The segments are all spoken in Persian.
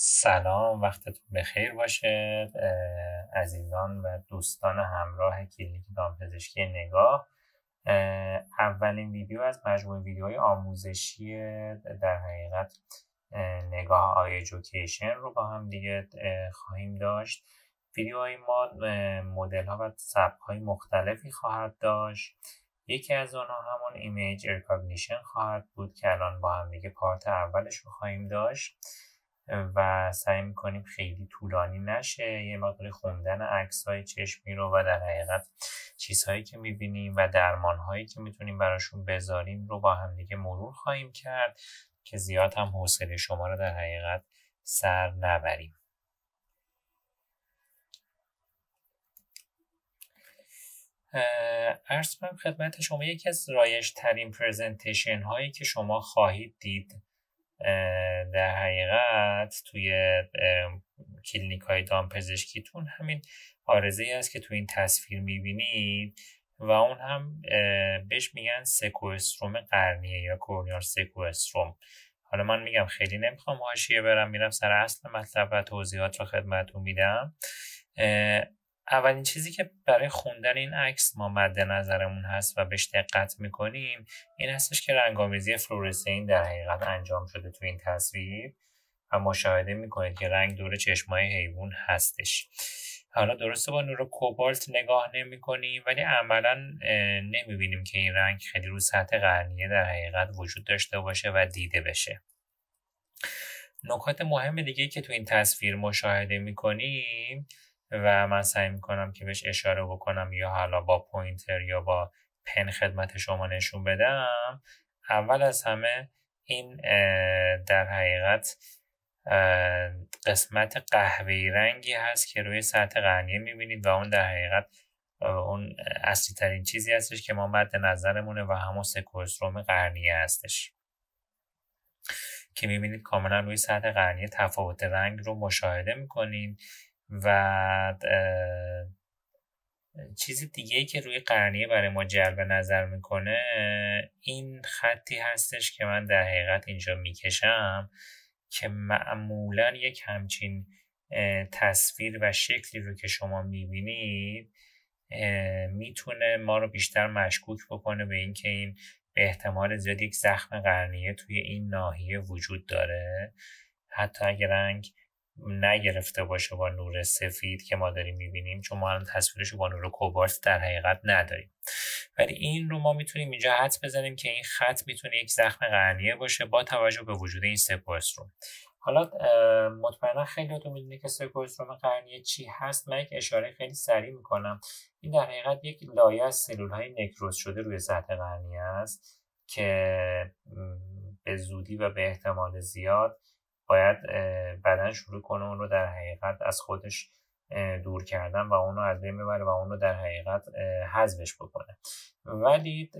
سلام وقتتون بخیر باشه عزیزان و دوستان همراه کلینیک دامپزشکی نگاه اولین ویدیو از مجموعه ویدیوهای آموزشی در حقیقت نگاه آی ایژوکیشن رو با هم دیگه خواهیم داشت ویدیوهای ما مدل ها و سبک های مختلفی خواهد داشت یکی از آنها همون ایمیج ارکاگنیشن خواهد بود که الان با هم دیگه پارت اولش رو خواهیم داشت و سعی میکنیم خیلی طولانی نشه یه مقدار خوندن عکس های چشمی رو و در حقیقت چیزهایی که میبینیم و هایی که میتونیم براشون بذاریم رو با همدیگه مرور خواهیم کرد که زیاد هم حوصله شما رو در حقیقت سر نبریم ارز کنم خدمت شما یکی از رایش ترین پریزنتیشن هایی که شما خواهید دید در حقیقت توی کلینیک های دامپزشکیتون همین آرزه ای است که توی این تصویر میبینید و اون هم بهش میگن سکوستروم قرنیه یا کورنیار سکوستروم حالا من میگم خیلی نمیخوام هاشیه برم میرم سر اصل مطلب و توضیحات رو خدمتتون میدم اولین چیزی که برای خوندن این عکس ما مد نظرمون هست و بهش دقت میکنیم این هستش که رنگامیزی فلورسین در حقیقت انجام شده تو این تصویر و مشاهده میکنید که رنگ دور چشمای حیوان هستش حالا درسته با نور کوبالت نگاه نمی کنیم ولی عملا نمی بینیم که این رنگ خیلی رو سطح قرنیه در حقیقت وجود داشته باشه و دیده بشه نکات مهم دیگه که تو این تصویر مشاهده می کنیم و من سعی میکنم که بهش اشاره بکنم یا حالا با پوینتر یا با پن خدمت شما نشون بدم اول از همه این در حقیقت قسمت قهوه‌ای رنگی هست که روی سطح قرنیه میبینید و اون در حقیقت اون اصلی ترین چیزی هستش که ما مد نظرمونه و همون سکوستروم قرنیه هستش که میبینید کاملا روی سطح قرنیه تفاوت رنگ رو مشاهده میکنید و چیز دیگه که روی قرنیه برای ما جلب نظر میکنه این خطی هستش که من در حقیقت اینجا میکشم که معمولا یک همچین تصویر و شکلی رو که شما میبینید میتونه ما رو بیشتر مشکوک بکنه به اینکه این به احتمال زیاد یک زخم قرنیه توی این ناحیه وجود داره حتی اگر رنگ نگرفته باشه با نور سفید که ما داریم میبینیم چون ما الان تصویرش با نور کوبارت در حقیقت نداریم ولی این رو ما میتونیم اینجا حد بزنیم که این خط میتونه یک زخم قرنیه باشه با توجه به وجود این رو. حالا مطمئنا خیلیاتون میدونه که سکوستروم قرنیه چی هست من یک اشاره خیلی سریع میکنم این در حقیقت یک لایه از سلول های نکروز شده روی سطح قرنیه است که به زودی و به احتمال زیاد باید بدن شروع کنه اون رو در حقیقت از خودش دور کردن و اون رو از بین ببره و اون رو در حقیقت حذفش بکنه ولی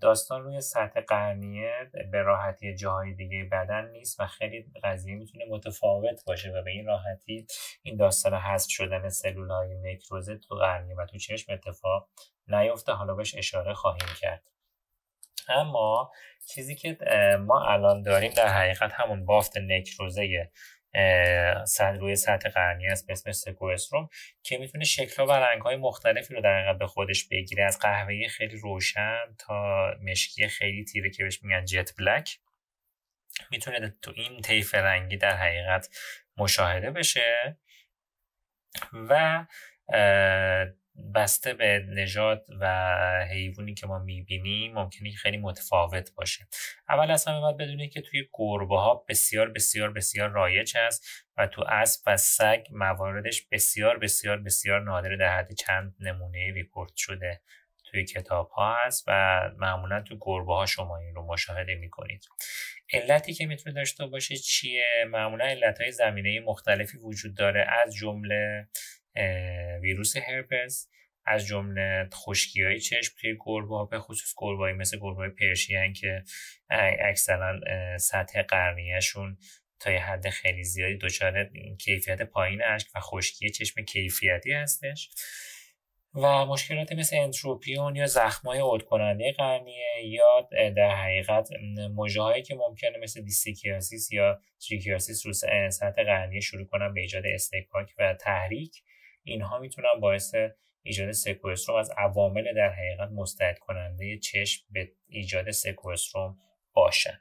داستان روی سطح قرنیه به راحتی جاهای دیگه بدن نیست و خیلی قضیه میتونه متفاوت باشه و به این راحتی این داستان حذف شدن سلول های نکروزه تو قرنیه و تو چشم اتفاق نیفته حالا بهش اشاره خواهیم کرد اما چیزی که ما الان داریم در حقیقت همون بافت نکروزه روی سطح قرنی است به اسم سکوستروم که میتونه شکل و رنگ های مختلفی رو در حقیقت به خودش بگیره از قهوه‌ای خیلی روشن تا مشکی خیلی تیره که بهش میگن جت بلک میتونه تو این طیف رنگی در حقیقت مشاهده بشه و بسته به نژاد و حیوانی که ما میبینیم ممکنه خیلی متفاوت باشه اول از همه باید بدونید که توی گربه ها بسیار بسیار بسیار رایج هست و تو اسب و سگ مواردش بسیار بسیار بسیار نادره در حد چند نمونه ریپورت شده توی کتاب ها هست و معمولا تو گربه ها شما این رو مشاهده میکنید علتی که میتونه داشته باشه چیه معمولا علت های زمینه مختلفی وجود داره از جمله ویروس هرپس از جمله خشکی های چشم توی گربه به خصوص گربه مثل گربه پرشین که اکثرا سطح قرنیهشون تا یه حد خیلی زیادی دچار کیفیت پایین اشک و خشکی چشم کیفیتی هستش و مشکلات مثل انتروپیون یا زخمای عود کننده قرنیه یا در حقیقت مژههایی که ممکنه مثل دیستیکیاسیس یا تریکیاسیس رو سطح قرنیه شروع کنن به ایجاد استکاک و تحریک اینها میتونن باعث ایجاد سکوستروم از عوامل در حقیقت مستعد کننده چشم به ایجاد سکوستروم باشن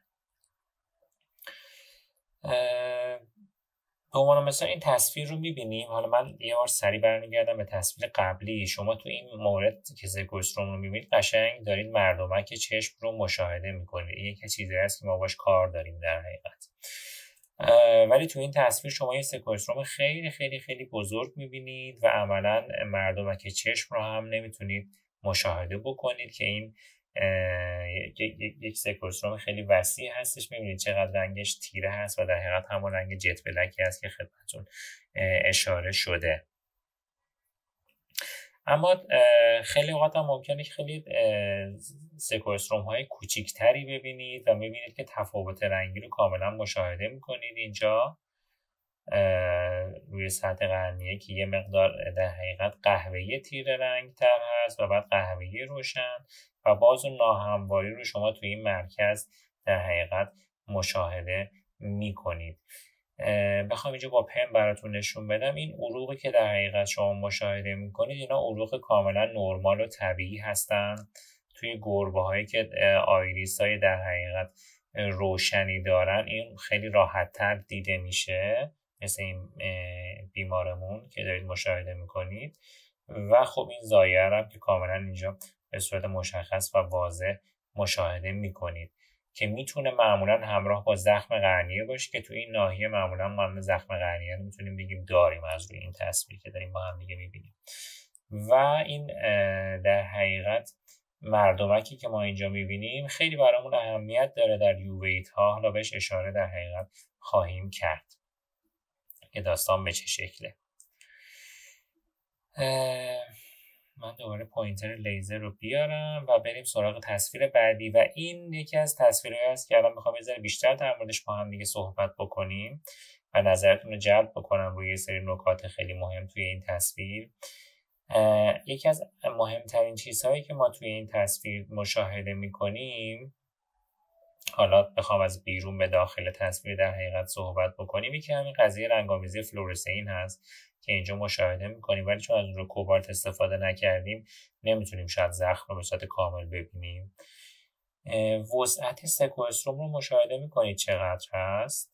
به عنوان مثلا این تصویر رو میبینیم حالا من یه بار سری برمیگردم به تصویر قبلی شما تو این مورد که سکوستروم رو میبینید قشنگ دارید مردمک چشم رو مشاهده میکنید این یک چیزی هست که ما باش کار داریم در حقیقت ولی تو این تصویر شما یه سکوستروم خیلی خیلی خیلی بزرگ میبینید و عملا که چشم رو هم نمیتونید مشاهده بکنید که این یک سکوستروم خیلی وسیع هستش میبینید چقدر رنگش تیره هست و در حقیقت همون رنگ جت بلکی هست که خدمتون اشاره شده اما خیلی اوقات هم ممکنه که خیلی سکوستروم های کوچیکتری ببینید و میبینید که تفاوت رنگی رو کاملا مشاهده میکنید اینجا روی سطح قرنیه که یه مقدار در حقیقت قهوه‌ای تیر رنگ تر هست و بعد قهوه‌ای روشن و باز اون ناهمواری رو شما توی این مرکز در حقیقت مشاهده میکنید بخوام اینجا با پن براتون نشون بدم این عروقی که در حقیقت شما مشاهده میکنید اینا عروق کاملا نرمال و طبیعی هستن توی گربه هایی که آیریس های در حقیقت روشنی دارن این خیلی راحت تر دیده میشه مثل این بیمارمون که دارید مشاهده میکنید و خب این زایر هم که کاملا اینجا به صورت مشخص و واضح مشاهده میکنید که میتونه معمولا همراه با زخم قرنیه باشه که تو این ناحیه معمولا ما هم زخم قرنیه میتونیم بگیم داریم از روی این تصویر که داریم با هم دیگه میبینیم و این در حقیقت مردمکی که ما اینجا میبینیم خیلی برامون اهمیت داره در یوویت ها حالا بهش اشاره در حقیقت خواهیم کرد که داستان به چه شکله من دوباره پوینتر لیزر رو بیارم و بریم سراغ تصویر بعدی و این یکی از تصویرهایی است که الان میخوام یه بیشتر در موردش با هم دیگه صحبت بکنیم و نظرتون رو جلب بکنم روی سری نکات خیلی مهم توی این تصویر یکی از مهمترین چیزهایی که ما توی این تصویر مشاهده میکنیم حالا بخوام از بیرون به داخل تصویر در حقیقت صحبت بکنیم که همین قضیه رنگامیزی فلورسین هست که اینجا مشاهده میکنیم ولی چون از اون رو کوبالت استفاده نکردیم نمیتونیم شاید زخم رو به صورت کامل ببینیم وسعت سکوستروم رو مشاهده میکنید چقدر هست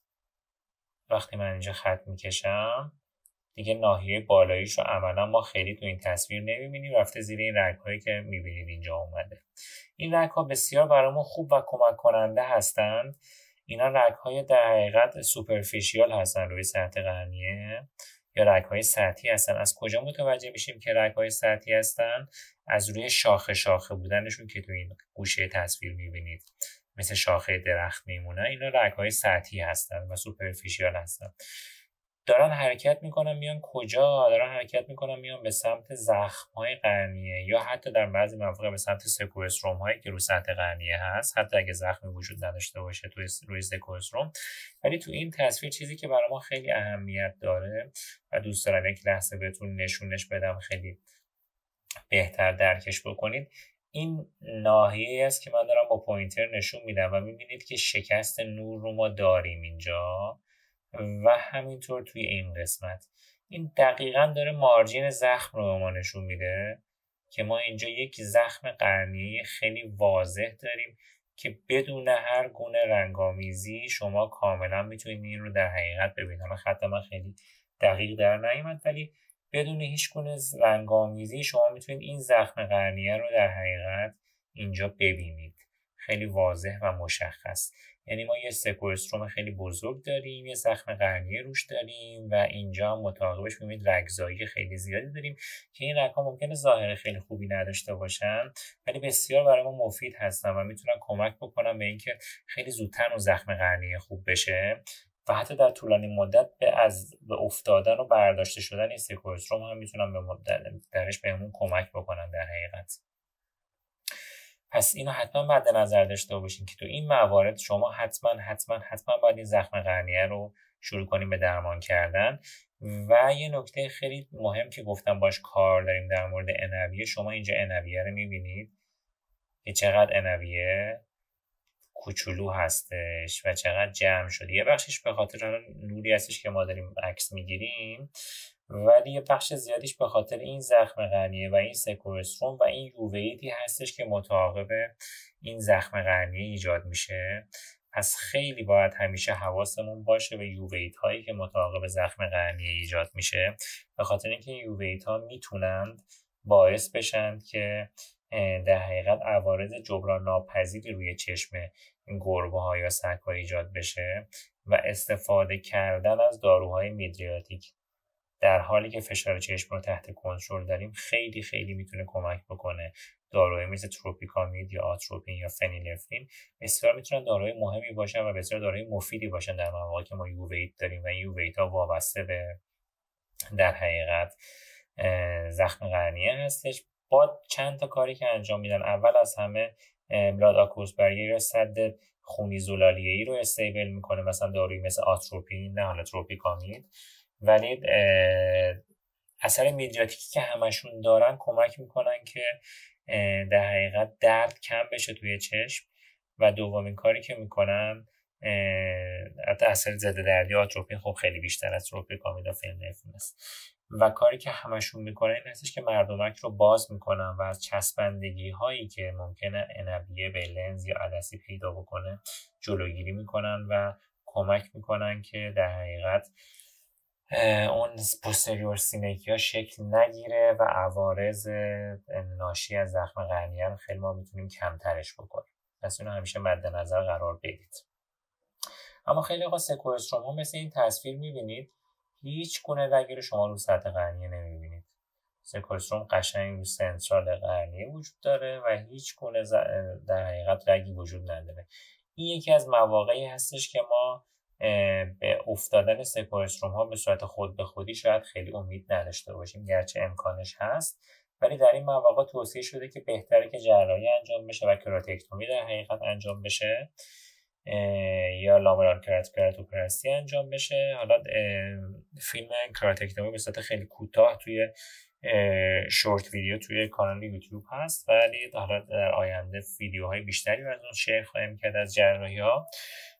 وقتی من اینجا خط میکشم دیگه ناحیه بالاییش رو عملا ما خیلی تو این تصویر نمیبینیم رفته زیر این رگ هایی که میبینید اینجا اومده این رگ ها بسیار برامون خوب و کمک کننده هستند اینا رگ های در حقیقت سوپرفیشیال هستن روی سطح قرنیه یا رگ های سطحی هستن از کجا متوجه میشیم که رگ های سطحی هستن از روی شاخه شاخه بودنشون که تو این گوشه تصویر میبینید مثل شاخه درخت میمونه اینا رگ های سطحی هستن و سوپرفیشیال هستن دارن حرکت میکنن میان کجا دارن حرکت میکنن میان به سمت زخم های قرنیه یا حتی در بعضی مواقع به سمت سکوستروم هایی که رو سطح قرنیه هست حتی اگه زخم وجود نداشته باشه توی روی سکوستروم ولی تو این تصویر چیزی که برای ما خیلی اهمیت داره و دوست دارم یک لحظه بهتون نشونش بدم خیلی بهتر درکش بکنید این ناحیه است که من دارم با پوینتر نشون میدم و میبینید که شکست نور رو ما داریم اینجا و همینطور توی این قسمت این دقیقا داره مارجین زخم رو به ما نشون میده که ما اینجا یک زخم قرنیه خیلی واضح داریم که بدون هر گونه رنگامیزی شما کاملا میتونید این رو در حقیقت ببینید حالا خط من خیلی دقیق در نیامد ولی بدون هیچ گونه رنگامیزی شما میتونید این زخم قرنیه رو در حقیقت اینجا ببینید خیلی واضح و مشخص یعنی ما یه سکوستروم خیلی بزرگ داریم یه زخم قرنیه روش داریم و اینجا هم متعاقبش میبینید رگزایی خیلی زیادی داریم که این رگها ممکنه ظاهر خیلی خوبی نداشته باشن ولی بسیار برای ما مفید هستن و میتونن کمک بکنن به اینکه خیلی زودتر اون زخم قرنیه خوب بشه و حتی در طولانی مدت به از به افتادن و برداشته شدن این سکوستروم هم میتونن به درش بهمون کمک بکنن در حقیقت پس اینو حتما مد نظر داشته باشین که تو این موارد شما حتما حتما حتما باید این زخم قرنیه رو شروع کنیم به درمان کردن و یه نکته خیلی مهم که گفتم باش کار داریم در مورد انویه شما اینجا انویه رو میبینید که چقدر انویه کوچولو هستش و چقدر جمع شده یه بخشش به خاطر نوری هستش که ما داریم عکس میگیریم ولی یه بخش زیادیش به خاطر این زخم قرنیه و این سکورستروم و این یوویدی هستش که متعاقب این زخم قرنیه ایجاد میشه پس خیلی باید همیشه حواسمون باشه به یوویت هایی که متعاقب زخم قرنیه ایجاد میشه به خاطر اینکه یوویت ها میتونند باعث بشند که در حقیقت عوارض جبران ناپذیری روی چشم گربه ها یا سگ ایجاد بشه و استفاده کردن از داروهای میدریاتیک در حالی که فشار چشم رو تحت کنترل داریم خیلی خیلی میتونه کمک بکنه داروهای مثل تروپیکامید یا آتروپین یا فنیلفرین بسیار میتونن داروهای مهمی باشن و بسیار داروهای مفیدی باشن در مواقعی که ما یوویت داریم و یوویت ها وابسته به در حقیقت زخم قرنیه هستش با چند تا کاری که انجام میدن اول از همه بلاد آکوس برگیر صد خونی زلالیه ای رو استیبل میکنه مثلا داروی مثل آتروپین نه حالا تروپیکامید ولی اثر میدیاتیکی که همشون دارن کمک میکنن که در حقیقت درد کم بشه توی چشم و دومین کاری که میکنن اثر زده دردی آتروپین خب خیلی بیشتر از تروپیکامیدا کامیدافین است و کاری که همشون میکنن این هستش که مردمک رو باز میکنن و از چسبندگی هایی که ممکنه انبیه به لنز یا عدسی پیدا بکنه جلوگیری میکنن و کمک میکنن که در حقیقت اون پوستریور سینکیا شکل نگیره و عوارض ناشی از زخم قرنیه رو خیلی ما میتونیم کمترش بکنیم پس اینو همیشه مد نظر قرار بدید اما خیلی آقا سکوستروم ها مثل این تصویر میبینید هیچ گونه رگی رو شما رو سطح قرنیه نمیبینید سکوستروم قشنگ رو سنترال قرنیه وجود داره و هیچ گونه در حقیقت رگی وجود نداره این یکی از مواقعی هستش که ما به افتادن سپارستروم ها به صورت خود به خودی شاید خیلی امید نداشته باشیم گرچه امکانش هست ولی در این مواقع توصیه شده که بهتره که جراحی انجام بشه و کراتکتومی در حقیقت انجام بشه یا لامرال کرات کراتوپرستی انجام بشه حالا فیلم کراتکتومی به صورت خیلی کوتاه توی شورت ویدیو توی کانال یوتیوب هست ولی حالا در آینده ویدیوهای بیشتری از اون شیر خواهیم کرد از جراحی ها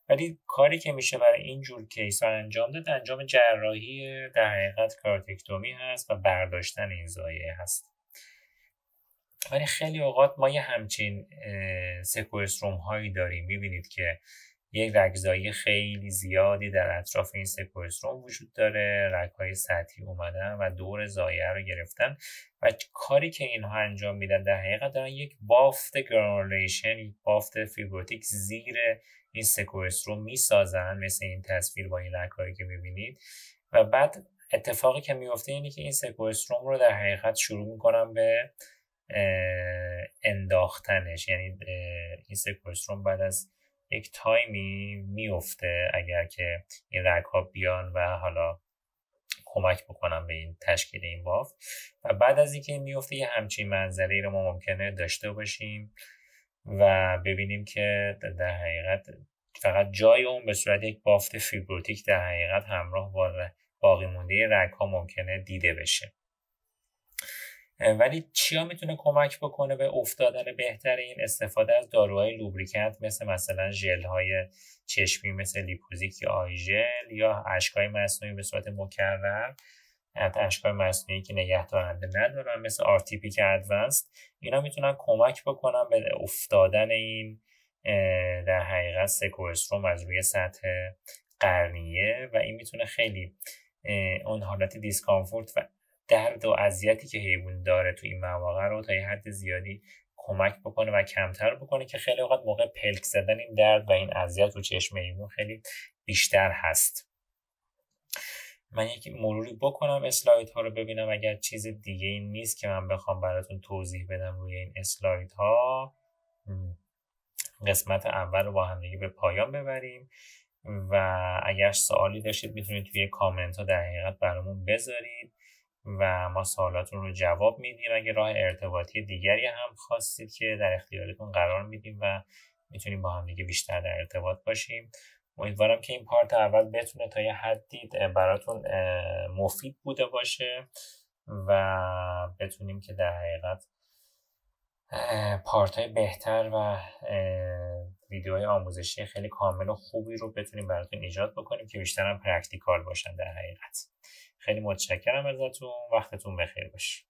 ولی کاری که میشه برای این جور کیس ها انجام داد انجام جراحی در حقیقت کارتکتومی هست و برداشتن این زایه هست ولی خیلی اوقات ما یه همچین سکوستروم هایی داریم میبینید که یک رگزایی خیلی زیادی در اطراف این سکوستروم وجود داره رگهای سطحی اومدن و دور زایه رو گرفتن و کاری که اینها انجام میدن در حقیقت دارن یک بافت گرانولیشن یک بافت فیبروتیک زیر این سکوستروم میسازن مثل این تصویر با این رگهایی که میبینید و بعد اتفاقی که میفته اینه که این سکوستروم رو در حقیقت شروع میکنن به انداختنش یعنی این سکوستروم بعد از یک تایمی میفته اگر که این رگ ها بیان و حالا کمک بکنم به این تشکیل این بافت و بعد از اینکه میفته یه همچین منظره ای رو ما ممکنه داشته باشیم و ببینیم که در حقیقت فقط جای اون به صورت یک بافت فیبروتیک در حقیقت همراه با باقی مونده رگ ها ممکنه دیده بشه ولی چیا میتونه کمک بکنه به افتادن بهتر این استفاده از داروهای لوبریکنت مثل مثلا ژل های چشمی مثل لیپوزیک یا یا اشکهای مصنوعی به صورت مکرر اشکای مصنوعی که نگه دارنده ندارن مثل آرتیپی که اینا میتونن کمک بکنن به افتادن این در حقیقت سکوستروم از روی سطح قرنیه و این میتونه خیلی اون حالت دیسکامفورت و درد و اذیتی که حیوان داره تو این مواقع رو تا یه حد زیادی کمک بکنه و کمتر بکنه که خیلی وقت موقع پلک زدن این درد و این اذیت رو چشم حیوان خیلی بیشتر هست من یک مروری بکنم اسلاید ها رو ببینم اگر چیز دیگه این نیست که من بخوام براتون توضیح بدم روی این اسلاید ها قسمت اول رو با هم دیگه به پایان ببریم و اگر سوالی داشتید میتونید توی کامنت ها در حقیقت برامون بذارید و ما سوالاتون رو جواب میدیم اگه راه ارتباطی دیگری هم خواستید که در اختیارتون قرار میدیم و میتونیم با هم دیگه بیشتر در ارتباط باشیم امیدوارم که این پارت اول بتونه تا یه حدی براتون مفید بوده باشه و بتونیم که در حقیقت پارت های بهتر و ویدیوهای آموزشی خیلی کامل و خوبی رو بتونیم براتون ایجاد بکنیم که بیشتر هم پرکتیکال باشن در حقیقت خیلی متشکرم ازتون وقتتون بخیر باشه